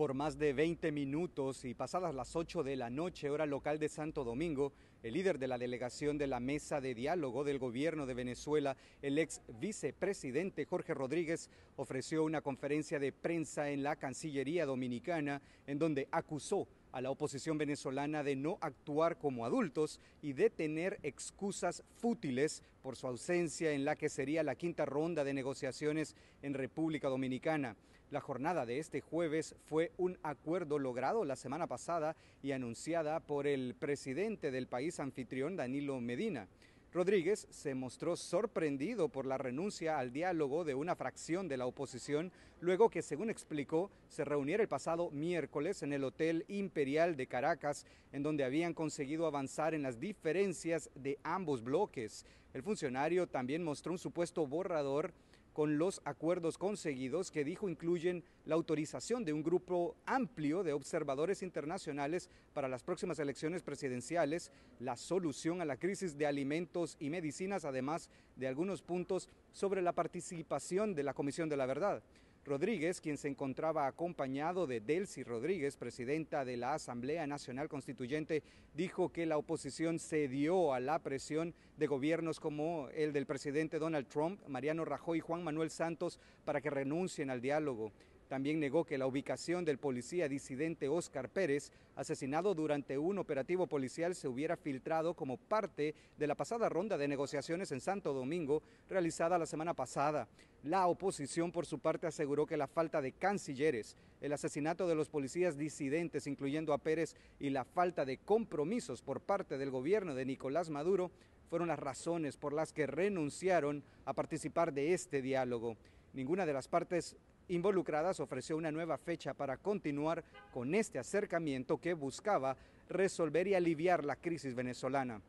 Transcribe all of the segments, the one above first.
por más de 20 minutos y pasadas las 8 de la noche, hora local de Santo Domingo, el líder de la delegación de la mesa de diálogo del gobierno de Venezuela, el ex vicepresidente Jorge Rodríguez, ofreció una conferencia de prensa en la Cancillería Dominicana en donde acusó a la oposición venezolana de no actuar como adultos y de tener excusas fútiles por su ausencia en la que sería la quinta ronda de negociaciones en República Dominicana. La jornada de este jueves fue un acuerdo logrado la semana pasada y anunciada por el presidente del país anfitrión, Danilo Medina. Rodríguez se mostró sorprendido por la renuncia al diálogo de una fracción de la oposición, luego que, según explicó, se reuniera el pasado miércoles en el Hotel Imperial de Caracas, en donde habían conseguido avanzar en las diferencias de ambos bloques. El funcionario también mostró un supuesto borrador con los acuerdos conseguidos que dijo incluyen la autorización de un grupo amplio de observadores internacionales para las próximas elecciones presidenciales, la solución a la crisis de alimentos y medicinas, además de algunos puntos sobre la participación de la Comisión de la Verdad. Rodríguez, quien se encontraba acompañado de Delcy Rodríguez, presidenta de la Asamblea Nacional Constituyente, dijo que la oposición cedió a la presión de gobiernos como el del presidente Donald Trump, Mariano Rajoy y Juan Manuel Santos para que renuncien al diálogo. También negó que la ubicación del policía disidente Oscar Pérez, asesinado durante un operativo policial, se hubiera filtrado como parte de la pasada ronda de negociaciones en Santo Domingo realizada la semana pasada. La oposición, por su parte, aseguró que la falta de cancilleres, el asesinato de los policías disidentes, incluyendo a Pérez, y la falta de compromisos por parte del gobierno de Nicolás Maduro fueron las razones por las que renunciaron a participar de este diálogo. Ninguna de las partes involucradas ofreció una nueva fecha para continuar con este acercamiento que buscaba resolver y aliviar la crisis venezolana.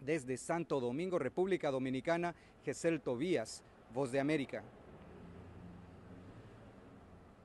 Desde Santo Domingo, República Dominicana, Gessel Tobías, Voz de América.